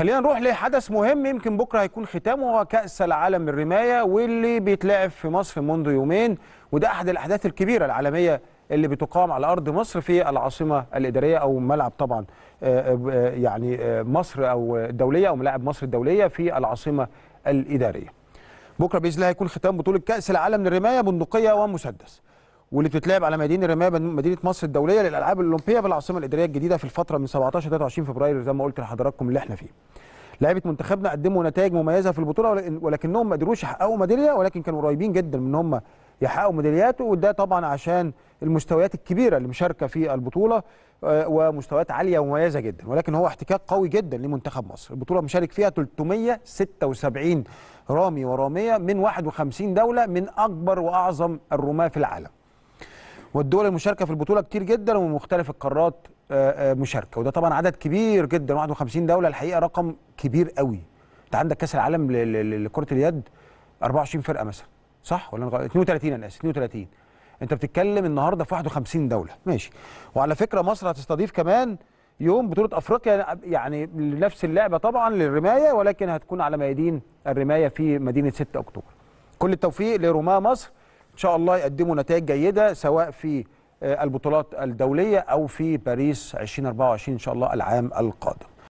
خلينا نروح لحدث مهم يمكن بكره هيكون ختامه هو كاس العالم للرمايه واللي بيتلعب في مصر منذ يومين وده احد الاحداث الكبيره العالميه اللي بتقام على ارض مصر في العاصمه الاداريه او ملعب طبعا آه، آه، يعني آه، مصر او الدوليه او ملاعب مصر الدوليه في العاصمه الاداريه. بكره باذن الله هيكون ختام بطوله كاس العالم للرمايه بندقيه ومسدس. واللي بتتلعب على ميادين الرمايه مدينه مصر الدوليه للالعاب الاولمبيه بالعاصمه الاداريه الجديده في الفتره من 17 23 فبراير زي ما قلت لحضراتكم اللي احنا فيه. لعيبه منتخبنا قدموا نتائج مميزه في البطوله ولكنهم ما قدروش يحققوا ميداليه ولكن كانوا قريبين جدا من هم يحققوا ميداليات وده طبعا عشان المستويات الكبيره اللي مشاركه في البطوله آه، ومستويات عاليه ومميزه جدا ولكن هو احتكاك قوي جدا لمنتخب مصر البطوله مشارك فيها 376 رامي وراميه من 51 دوله من اكبر واعظم الرماه في العالم والدول المشاركه في البطوله كتير جدا ومن مختلف القارات آه، آه، مشاركه وده طبعا عدد كبير جدا 51 دوله الحقيقه رقم كبير قوي انت عندك كاس العالم لكره اليد 24 فرقه مثلا صح ولا 32 انا اسف 32 انت بتتكلم النهارده في 51 دوله ماشي وعلى فكره مصر هتستضيف كمان يوم بطوله افريقيا يعني لنفس اللعبه طبعا للرمايه ولكن هتكون على ميادين الرمايه في مدينه 6 اكتوبر كل التوفيق لرماه مصر شاء الله يقدموا نتائج جيده سواء في آه، البطولات الدوليه او في باريس 2024 ان شاء الله العام القادم